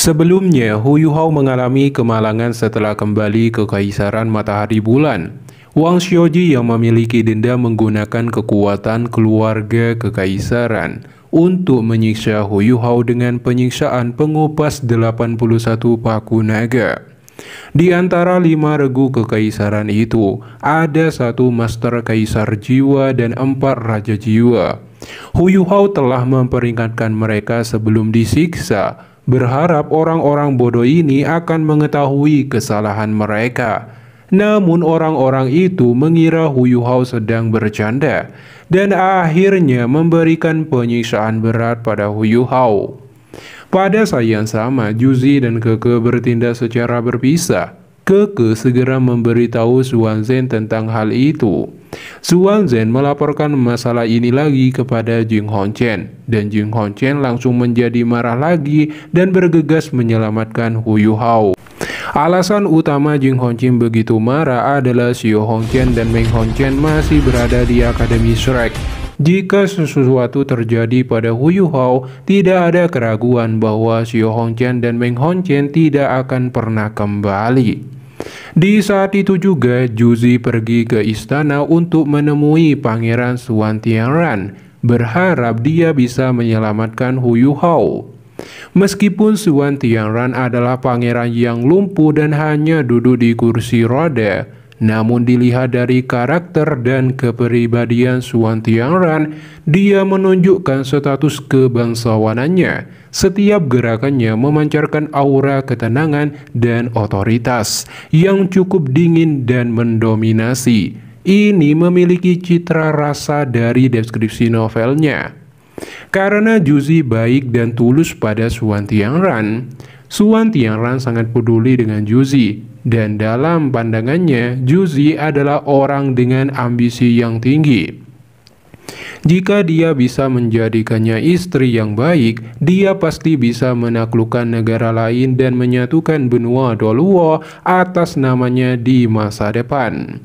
Sebelumnya, Hu Yuhao mengalami kemalangan setelah kembali ke Kaisaran Matahari Bulan. Wang Xiaoji yang memiliki denda menggunakan kekuatan keluarga kekaisaran untuk menyiksa Hu Yuhao dengan penyiksaan pengupas 81 paku naga. Di antara lima regu kekaisaran itu, ada satu master kaisar jiwa dan empat raja jiwa. Hu Yuhao telah memperingatkan mereka sebelum disiksa berharap orang-orang bodoh ini akan mengetahui kesalahan mereka. Namun orang-orang itu mengira Huyu Hao sedang bercanda dan akhirnya memberikan penyiksaan berat pada Huyu Hao. Pada saat yang sama, Juzi dan Keke bertindak secara berpisah. Keke segera memberitahu Zhen tentang hal itu. Zhen melaporkan masalah ini lagi kepada Jing Hongchen dan Jing Hongchen langsung menjadi marah lagi dan bergegas menyelamatkan Yu Hao. Alasan utama Jing Hongchen begitu marah adalah Xiao Hongchen dan Meng Hongchen masih berada di Akademi Shrek jika sesuatu terjadi pada Yu Hao, tidak ada keraguan bahwa Xiao Hongchen dan Meng Hongchen tidak akan pernah kembali. Di saat itu juga Juzi pergi ke istana untuk menemui Pangeran Suan Tianran, berharap dia bisa menyelamatkan Yu Hao. Meskipun Suan Tianran adalah pangeran yang lumpuh dan hanya duduk di kursi roda, namun dilihat dari karakter dan kepribadian Suan Tiangran, dia menunjukkan status kebangsawanannya. Setiap gerakannya memancarkan aura ketenangan dan otoritas yang cukup dingin dan mendominasi. Ini memiliki citra rasa dari deskripsi novelnya. Karena Juzi baik dan tulus pada Suan Tiangran, Suan Tianran sangat peduli dengan Juzi dan dalam pandangannya Juzi adalah orang dengan ambisi yang tinggi. Jika dia bisa menjadikannya istri yang baik, dia pasti bisa menaklukkan negara lain dan menyatukan benua Doluo atas namanya di masa depan.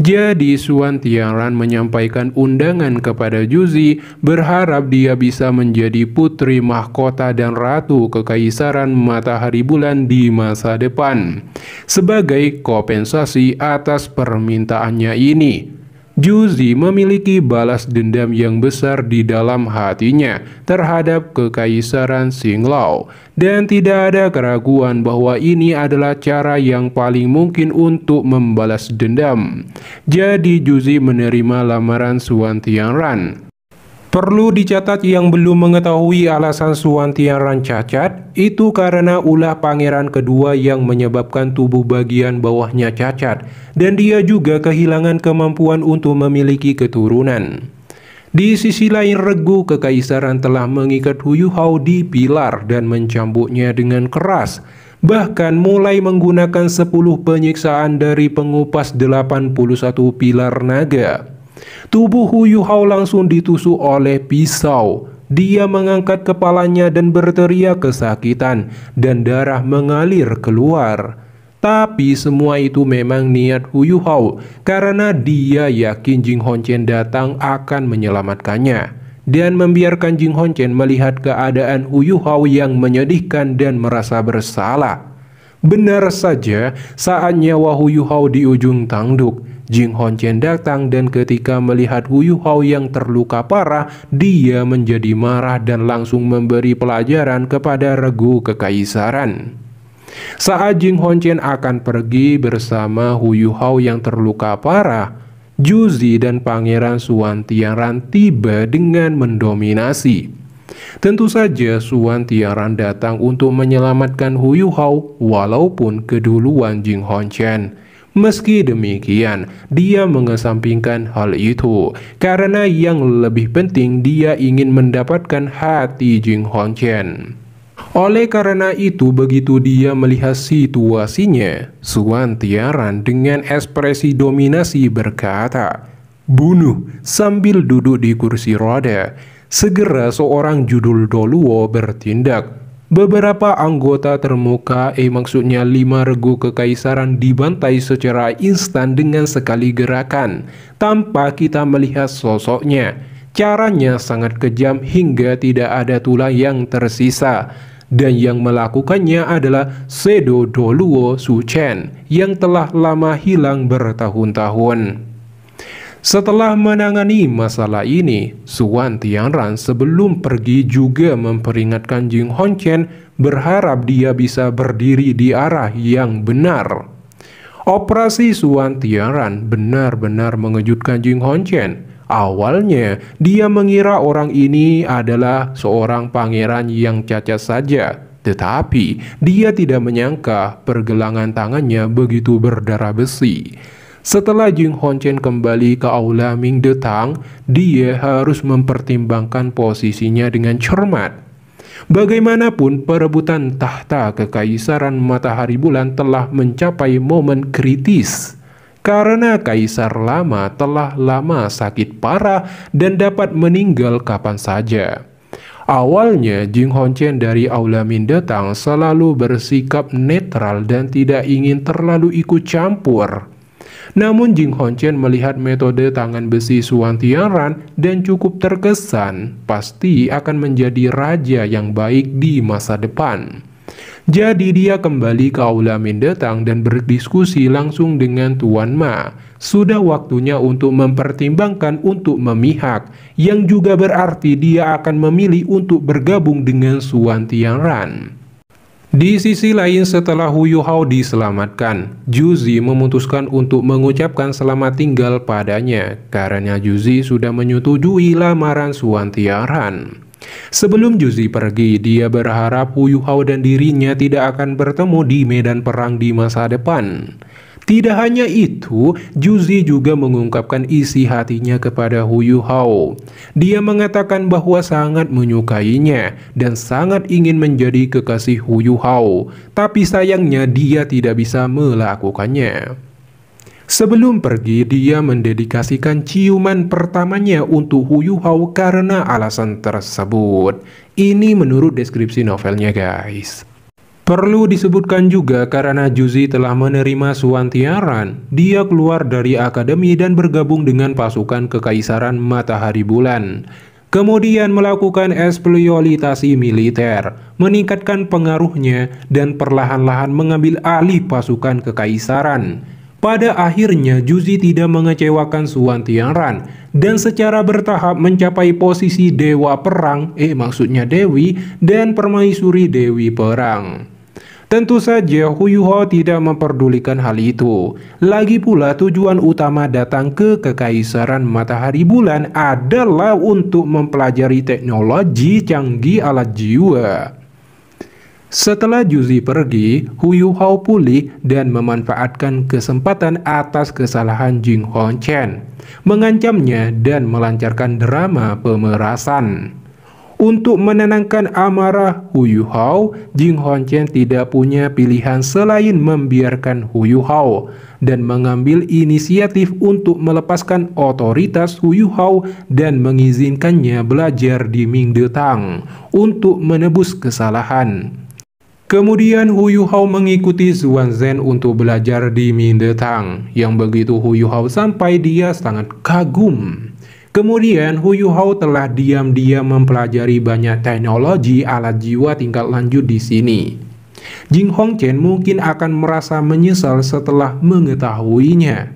Jadi Suan Tiaran menyampaikan undangan kepada Juzi berharap dia bisa menjadi putri mahkota dan ratu kekaisaran matahari bulan di masa depan sebagai kompensasi atas permintaannya ini. Juzi memiliki balas dendam yang besar di dalam hatinya terhadap kekaisaran Singlau dan tidak ada keraguan bahwa ini adalah cara yang paling mungkin untuk membalas dendam. Jadi Juzi menerima lamaran Suan Tianran Perlu dicatat yang belum mengetahui alasan Suan Tianran cacat, itu karena ulah pangeran kedua yang menyebabkan tubuh bagian bawahnya cacat, dan dia juga kehilangan kemampuan untuk memiliki keturunan. Di sisi lain regu kekaisaran telah mengikat Huyu Hao di pilar dan mencambuknya dengan keras, bahkan mulai menggunakan 10 penyiksaan dari pengupas 81 pilar naga. Tubuh Huyu Hao langsung ditusuk oleh pisau. Dia mengangkat kepalanya dan berteriak kesakitan dan darah mengalir keluar. Tapi semua itu memang niat Huyu Hao karena dia yakin Jing Honchen datang akan menyelamatkannya dan membiarkan Jing Honchen melihat keadaan Huyu Hao yang menyedihkan dan merasa bersalah. Benar saja saat nyawa Huyu Hao di ujung tanduk Jing Honchen datang dan ketika melihat Yu Hao yang terluka parah, dia menjadi marah dan langsung memberi pelajaran kepada regu kekaisaran. Saat Jing Honchen akan pergi bersama Yu Hao yang terluka parah, Juzi dan Pangeran Suan Tiaran tiba dengan mendominasi. Tentu saja Suan Tiaran datang untuk menyelamatkan Yu Hao walaupun keduluan Jing Honchen. Meski demikian, dia mengesampingkan hal itu karena yang lebih penting dia ingin mendapatkan hati Jing Hong Chen. Oleh karena itu, begitu dia melihat situasinya, Suan Tiaran dengan ekspresi dominasi berkata, Bunuh sambil duduk di kursi roda. Segera seorang judul Doluo bertindak Beberapa anggota termuka, eh maksudnya lima regu kekaisaran dibantai secara instan dengan sekali gerakan, tanpa kita melihat sosoknya. Caranya sangat kejam hingga tidak ada tulang yang tersisa. Dan yang melakukannya adalah Sedo Doluo Su yang telah lama hilang bertahun-tahun. Setelah menangani masalah ini, Suan Tianran sebelum pergi juga memperingatkan Jing Hongchen berharap dia bisa berdiri di arah yang benar. Operasi Suan Tianran benar-benar mengejutkan Jing Hongchen. Awalnya, dia mengira orang ini adalah seorang pangeran yang cacat saja. Tetapi, dia tidak menyangka pergelangan tangannya begitu berdarah besi. Setelah Jing Honchen kembali ke aula Ming De Tang, dia harus mempertimbangkan posisinya dengan cermat. Bagaimanapun, perebutan tahta kekaisaran matahari bulan telah mencapai momen kritis. Karena kaisar lama telah lama sakit parah dan dapat meninggal kapan saja. Awalnya, Jing Honchen dari Aula Tang selalu bersikap netral dan tidak ingin terlalu ikut campur. Namun Jing Hongchen melihat metode tangan besi Suan Tianran dan cukup terkesan pasti akan menjadi raja yang baik di masa depan. Jadi dia kembali ke aula Mindetang dan berdiskusi langsung dengan Tuan Ma. Sudah waktunya untuk mempertimbangkan untuk memihak, yang juga berarti dia akan memilih untuk bergabung dengan Suan Tianran. Di sisi lain setelah Hu Yuhao diselamatkan, Juzi memutuskan untuk mengucapkan selamat tinggal padanya karena Juzi sudah menyetujui lamaran Suan Tiaran. Sebelum Juzi pergi, dia berharap Hu Yuhao dan dirinya tidak akan bertemu di medan perang di masa depan. Tidak hanya itu, Juzi juga mengungkapkan isi hatinya kepada Huyu Hao. Dia mengatakan bahwa sangat menyukainya dan sangat ingin menjadi kekasih Huyu Hao, tapi sayangnya dia tidak bisa melakukannya. Sebelum pergi, dia mendedikasikan ciuman pertamanya untuk Huyu Hao karena alasan tersebut. Ini menurut deskripsi novelnya guys. Perlu disebutkan juga karena Juzi telah menerima suantiaran, dia keluar dari akademi dan bergabung dengan pasukan kekaisaran matahari bulan. Kemudian melakukan eksploitasi militer, meningkatkan pengaruhnya dan perlahan-lahan mengambil alih pasukan kekaisaran. Pada akhirnya Juzi tidak mengecewakan Suan dan secara bertahap mencapai posisi dewa perang, eh maksudnya dewi, dan permaisuri dewi perang. Tentu saja Huyuho tidak memperdulikan hal itu. Lagi pula tujuan utama datang ke Kekaisaran Matahari Bulan adalah untuk mempelajari teknologi canggih alat jiwa. Setelah Juzi pergi, Huyu Yuhao pulih dan memanfaatkan kesempatan atas kesalahan Jing Hong Chen, mengancamnya dan melancarkan drama pemerasan. Untuk menenangkan amarah Yu Hao, Jing Hongchen tidak punya pilihan selain membiarkan Yu Hao dan mengambil inisiatif untuk melepaskan otoritas Yu Hao dan mengizinkannya belajar di Tang untuk menebus kesalahan. Kemudian Yu Hao mengikuti Zuan Zhen untuk belajar di Tang, Yang begitu Yu Hao sampai dia sangat kagum. Kemudian Yu Hao telah diam-diam mempelajari banyak teknologi alat jiwa tingkat lanjut di sini. Jing Hongchen mungkin akan merasa menyesal setelah mengetahuinya.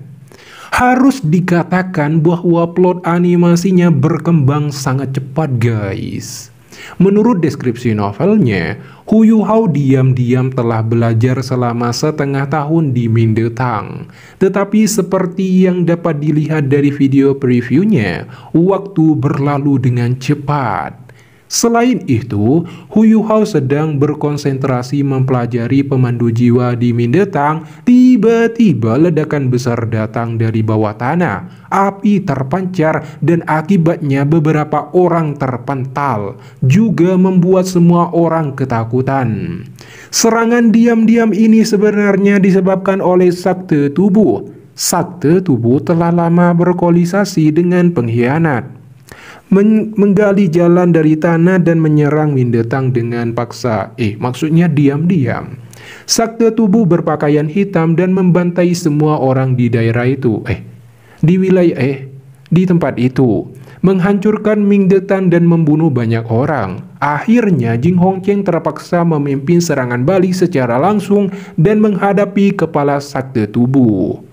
Harus dikatakan bahwa plot animasinya berkembang sangat cepat guys. Menurut deskripsi novelnya, Huyu Hao diam-diam telah belajar selama setengah tahun di Mindetang. Tetapi seperti yang dapat dilihat dari video previewnya, waktu berlalu dengan cepat. Selain itu, Hu Yuhao sedang berkonsentrasi mempelajari pemandu jiwa di Mindetang, tiba-tiba ledakan besar datang dari bawah tanah. Api terpancar dan akibatnya beberapa orang terpental, juga membuat semua orang ketakutan. Serangan diam-diam ini sebenarnya disebabkan oleh sakte tubuh. Sakte tubuh telah lama berkolisasi dengan pengkhianat menggali jalan dari tanah dan menyerang Windetang dengan paksa. Eh, maksudnya diam-diam. Sakte tubuh berpakaian hitam dan membantai semua orang di daerah itu. Eh, di wilayah eh di tempat itu menghancurkan Mingdetan dan membunuh banyak orang. Akhirnya Jing Hongcheng terpaksa memimpin serangan balik secara langsung dan menghadapi kepala sakte tubuh.